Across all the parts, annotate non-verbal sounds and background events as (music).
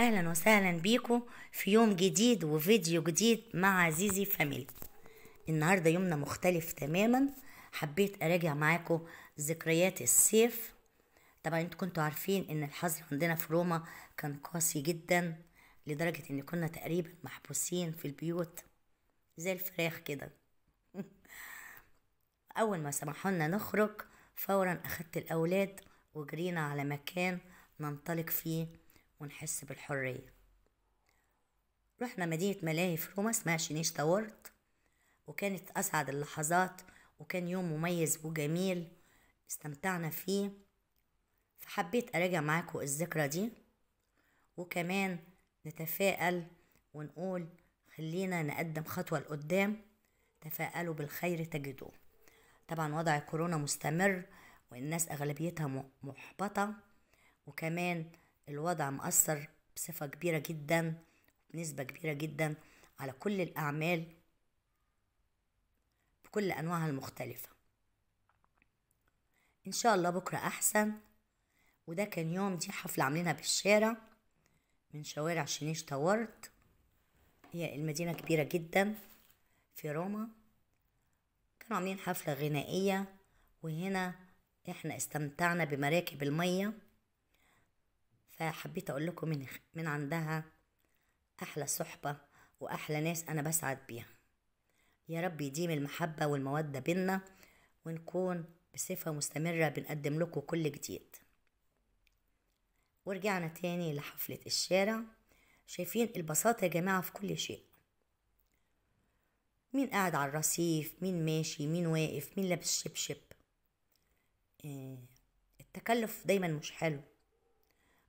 اهلا وسهلا بيكم في يوم جديد وفيديو جديد مع زيزي فاميلي النهارده يومنا مختلف تماما حبيت اراجع معاكم ذكريات الصيف طبعا انتوا كنتوا عارفين ان الحظر عندنا في روما كان قاسي جدا لدرجة ان كنا تقريبا محبوسين في البيوت زي الفراخ كده (laughs) اول ما سمحولنا نخرج فورا اخدت الاولاد وجرينا على مكان ننطلق فيه ونحس بالحرية رحنا مدينة ملاهي في روما اسمها شينيش تاورت وكانت أسعد اللحظات وكان يوم مميز وجميل استمتعنا فيه فحبيت أراجع معاكم الذكرى دي وكمان نتفائل ونقول خلينا نقدم خطوة لقدام تفائلوا بالخير تجدوه طبعا وضع كورونا مستمر والناس أغلبيتها محبطة وكمان الوضع مأثر بصفة كبيرة جدا بنسبة كبيرة جدا على كل الأعمال بكل أنواعها المختلفة إن شاء الله بكرة أحسن وده كان يوم دي حفلة عاملينها بالشارع من شوارع شنيش تورد هي المدينة كبيرة جدا في روما كانوا عاملين حفلة غنائية وهنا احنا استمتعنا بمراكب المية فحبيت اقول لكم من من عندها احلى صحبه واحلى ناس انا بسعد بيها يا رب يديم المحبه والموده بينا ونكون بصفه مستمره بنقدم لكم كل جديد ورجعنا تاني لحفله الشارع شايفين البساطه يا جماعه في كل شيء مين قاعد على الرصيف مين ماشي مين واقف مين لابس شبشب آه، التكلف دايما مش حلو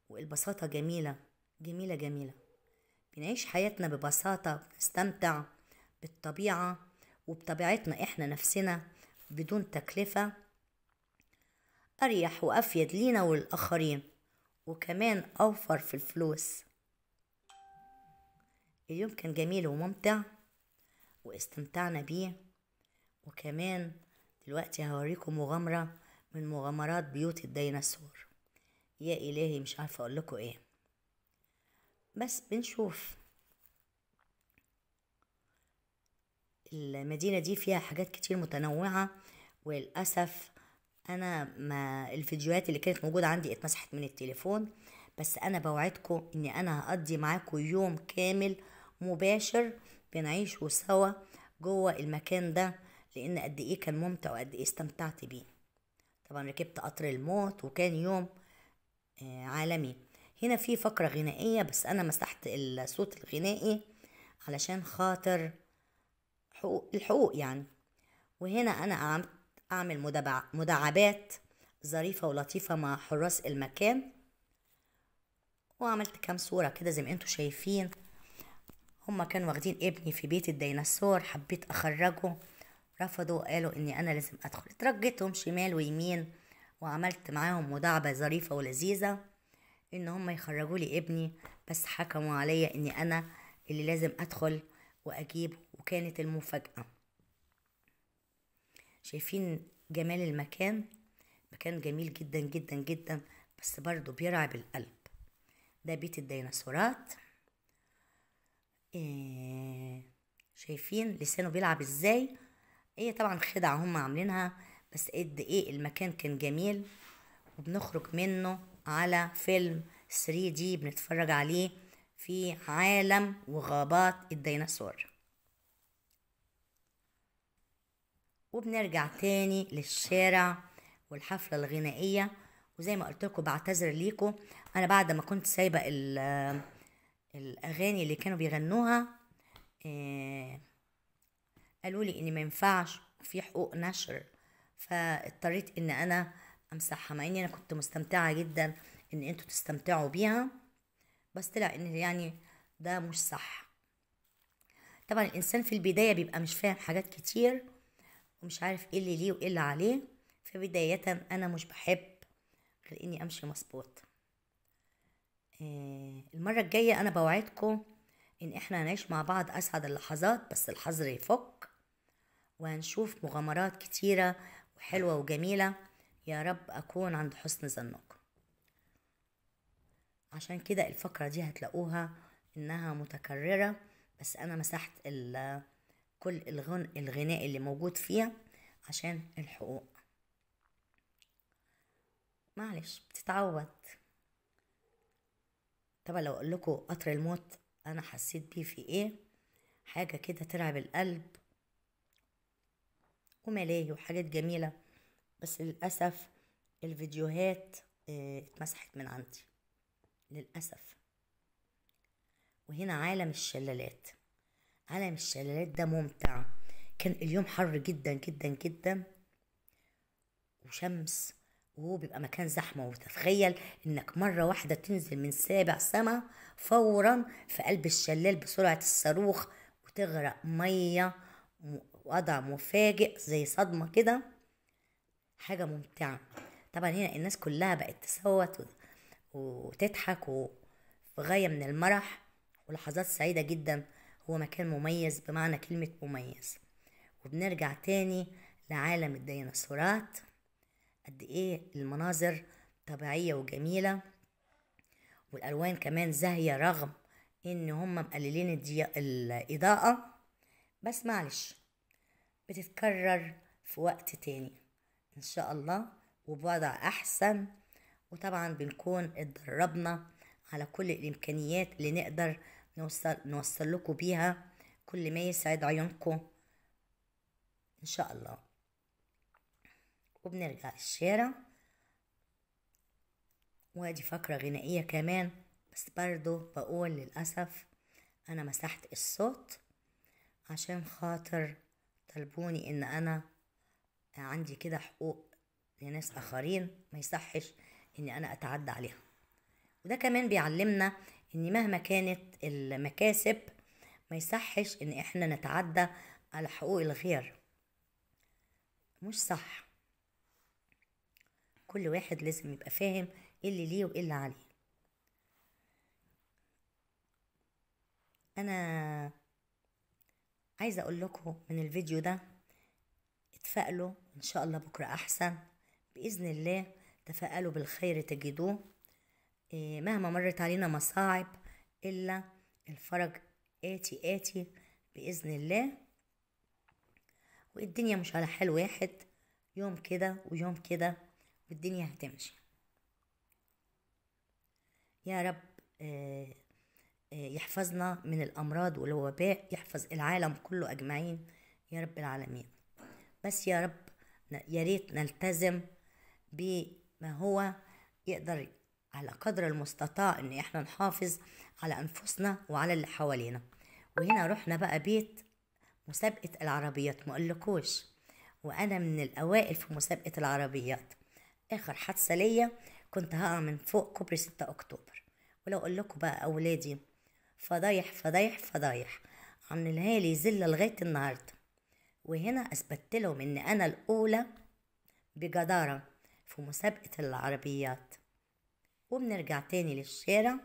والبساطة جميلة جميلة جميلة بنعيش حياتنا ببساطة بنستمتع بالطبيعة وبطبيعتنا احنا نفسنا بدون تكلفة أريح وأفيد لينا وللآخرين وكمان أوفر في الفلوس اليوم كان جميل وممتع واستمتعنا بيه وكمان دلوقتي هوريكم مغامرة من مغامرات بيوت الديناصور يا إلهي مش عارفة أقول لكم إيه بس بنشوف المدينة دي فيها حاجات كتير متنوعة وللأسف أنا ما الفيديوهات اللي كانت موجودة عندي اتمسحت من التليفون بس أنا بوعدكم إني أنا هقضي معاكم يوم كامل مباشر بنعيشه سوا جوه المكان ده لأن قد إيه كان ممتع وقد إيه استمتعت بيه طبعا ركبت قطر الموت وكان يوم آه، عالمي هنا في فقرة غنائية بس أنا مسحت الصوت الغنائي علشان خاطر حقوق الحقوق يعني وهنا أنا أعمل مداعبات ظريفة ولطيفة مع حراس المكان وعملت كام صورة كده زي ما انتوا شايفين هما كانوا واخدين ابني في بيت الديناصور حبيت أخرجه رفضوا قالوا إني أنا لازم أدخل اترجتهم شمال ويمين وعملت معاهم مداعبة ظريفة ولذيذة ان هم يخرجوا لي ابني بس حكموا عليا اني انا اللي لازم ادخل واجيب وكانت المفاجأة شايفين جمال المكان مكان جميل جدا جدا جدا بس برضو بيرعب القلب ده بيت الديناصورات إيه شايفين لسانه بيلعب ازاي هي إيه طبعا خدعة هم عاملينها بس قد ايه المكان كان جميل وبنخرج منه على فيلم 3 دي بنتفرج عليه في عالم وغابات الديناصور وبنرجع تاني للشارع والحفلة الغنائية وزي ما قلت لكم بعتذر ليكم انا بعد ما كنت سايبة الاغاني اللي كانوا بيغنوها آه، قالوا لي ان ما ينفعش في حقوق نشر فاضطريت ان انا امسحها مع اني انا كنت مستمتعه جدا ان انتوا تستمتعوا بيها بس طلع ان يعني ده مش صح طبعا الانسان في البدايه بيبقى مش فاهم حاجات كتير ومش عارف ايه اللي ليه وايه اللي عليه فبدايه انا مش بحب غير اني امشي مظبوط آه، المره الجايه انا بوعدكم ان احنا هنعيش مع بعض اسعد اللحظات بس الحظر يفك وهنشوف مغامرات كتيره وحلوة وجميلة يا رب أكون عند حسن ظنكم عشان كده الفقرة دي هتلاقوها إنها متكررة بس أنا مسحت كل الغن الغناء اللي موجود فيها عشان الحقوق معلش بتتعود طبعا لو اقول لكم قطر الموت انا حسيت بيه في ايه حاجه كده ترعب القلب وملاهي وحاجات جميلة بس للأسف الفيديوهات آه، اتمسحت من عندي للأسف وهنا عالم الشلالات عالم الشلالات ده ممتع كان اليوم حر جدا جدا جدا وشمس وهو بيبقى مكان زحمة وتتخيل انك مرة واحدة تنزل من سابع سما فورا في قلب الشلال بسرعة الصاروخ وتغرق مية وضع مفاجئ زي صدمة كده حاجة ممتعة طبعا هنا الناس كلها بقت تصوت وتضحك وفي غاية من المرح ولحظات سعيدة جدا هو مكان مميز بمعنى كلمة مميز وبنرجع تاني لعالم الديناصورات قد ايه المناظر طبيعية وجميلة والألوان كمان زاهية رغم ان هم مقللين الإضاءة بس معلش بتتكرر في وقت تاني إن شاء الله وبوضع أحسن وطبعا بنكون اتدربنا على كل الإمكانيات اللي نقدر نوصل, نوصل لكم بيها كل ما يسعد عيونكم إن شاء الله وبنرجع الشارع وادي فقرة غنائية كمان بس برضو بقول للأسف أنا مسحت الصوت عشان خاطر طلبوني ان انا عندي كده حقوق لناس اخرين ما يصحش اني انا اتعدى عليها وده كمان بيعلمنا ان مهما كانت المكاسب ما يصحش ان احنا نتعدى على حقوق الغير مش صح كل واحد لازم يبقى فاهم ايه اللي ليه وايه اللي عليه انا عايزه اقول لكم من الفيديو ده اتفائلوا ان شاء الله بكره احسن باذن الله تفائلوا بالخير تجدوه إيه مهما مرت علينا مصاعب الا الفرج اتي اتي باذن الله والدنيا مش على حال واحد يوم كده ويوم كده والدنيا هتمشي يا رب إيه يحفظنا من الأمراض والوباء يحفظ العالم كله أجمعين يا رب العالمين بس يا رب يا ريت نلتزم بما هو يقدر على قدر المستطاع ان احنا نحافظ على انفسنا وعلى اللي حوالينا وهنا رحنا بقى بيت مسابقة العربيات ما اقولكوش وانا من الاوائل في مسابقة العربيات اخر حادثة ليا كنت هقع من فوق كوبري 6 اكتوبر ولو اقول لكم بقى اولادي فضايح فضايح فضايح عن لي زله لغايه النهارده وهنا اثبتت لهم ان انا الاولى بجداره في مسابقه العربيات وبنرجع تاني للشارع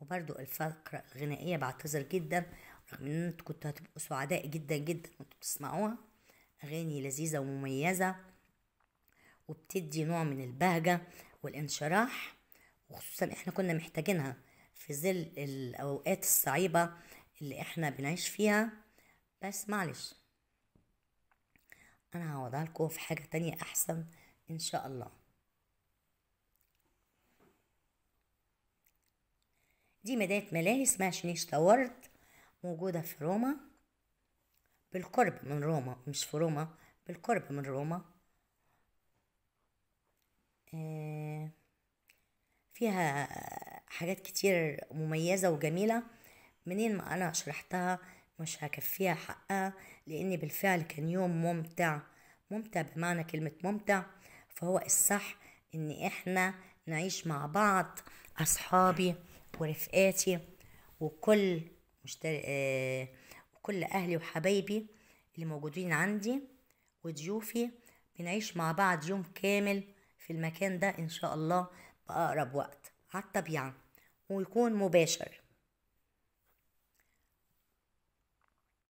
وبرضو الفقرة الغنائية بعتذر جدا رغم ان انتوا كنتوا هتبقوا سعداء جدا جدا وانتوا بتسمعوها اغاني لذيذة ومميزة وبتدي نوع من البهجة والانشراح وخصوصا احنا كنا محتاجينها في ظل الأوقات الصعيبة اللي احنا بنعيش فيها بس معلش أنا هوضع لكم في حاجة تانية أحسن إن شاء الله دي مدينة ملاهي اسمها شنيش تورد موجودة في روما بالقرب من روما مش في روما بالقرب من روما آه، فيها حاجات كتير مميزة وجميلة منين ما أنا شرحتها مش هكفيها حقها لأن بالفعل كان يوم ممتع ممتع بمعنى كلمة ممتع فهو الصح إن إحنا نعيش مع بعض أصحابي ورفقاتي وكل مشتر... كل آه، وكل أهلي وحبايبي اللي موجودين عندي وضيوفي بنعيش مع بعض يوم كامل في المكان ده إن شاء الله بأقرب وقت على الطبيعة ويكون مباشر